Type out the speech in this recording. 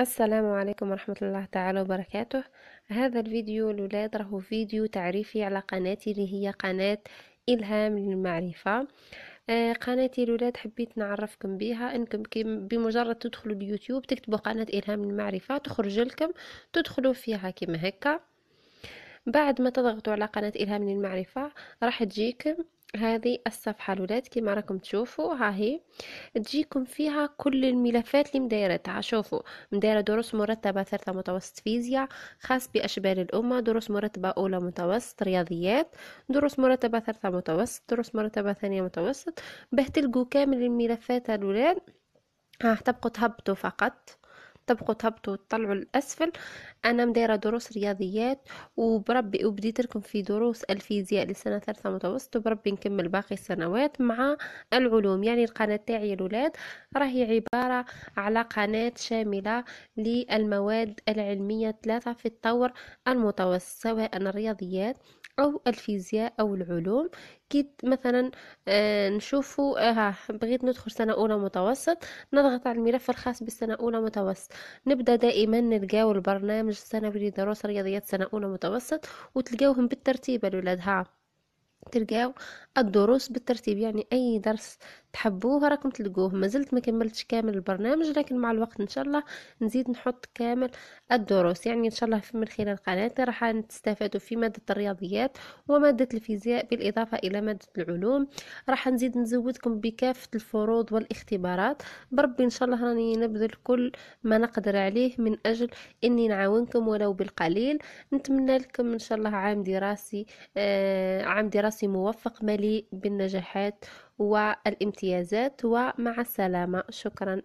السلام عليكم ورحمة الله تعالى وبركاته هذا الفيديو الولاد راهو فيديو تعريفي على قناتي اللي هي قناة إلهام للمعرفة آه، قناتي الولاد حبيت نعرفكم بها انكم بمجرد تدخلوا اليوتيوب تكتبوا قناة إلهام للمعرفة تخرج لكم تدخلوا فيها كما هكا بعد ما تضغطوا على قناة إلهام للمعرفة راح تجيكم هذه الصفحة الاولاد كما راكم تشوفوا ها هي تجيكم فيها كل الملفات اللي مدايرتها شوفوا مدايرة دروس مرتبة ثالثة متوسط فيزياء خاص بأشبال الأمة دروس مرتبة أولى متوسط رياضيات دروس مرتبة ثالثة متوسط دروس مرتبة ثانية متوسط باه تلقوا كامل الملفات الاولاد ها تبقوا تهبطوا فقط تبقوا تهبطوا وتطلعوا للأسفل أنا مدايرة دروس رياضيات وبربي وبديت لكم في دروس الفيزياء لسنة ثالثة متوسط وبربي نكمل باقي السنوات مع العلوم يعني القناة تاعي الولاد راهي عبارة على قناة شاملة للمواد العلمية ثلاثة في الطور المتوسط سواء الرياضيات أو الفيزياء أو العلوم كي مثلا آه، نشوفوا آه، بغيت ندخل سنة أولى متوسط نضغط على الملف الخاص بالسنة أولى متوسط نبدا دائما نلقاو البرنامج السنوي لدروس رياضيات سنه اولى متوسط وتلقاوهم بالترتيب الاولاد ها تلقاو الدروس بالترتيب يعني اي درس تحبوه راكم تلقوه مازلت ما كملتش كامل البرنامج لكن مع الوقت ان شاء الله نزيد نحط كامل الدروس يعني ان شاء الله من خلال قناتي راح تستفادوا في ماده الرياضيات وماده الفيزياء بالاضافه الى ماده العلوم راح نزيد نزودكم بكافه الفروض والاختبارات بربي ان شاء الله راني نبذل كل ما نقدر عليه من اجل اني نعاونكم ولو بالقليل نتمنى لكم ان شاء الله عام دراسي آه عام دراسي موفق مليء بالنجاحات والامتيازات ومع السلامة شكرا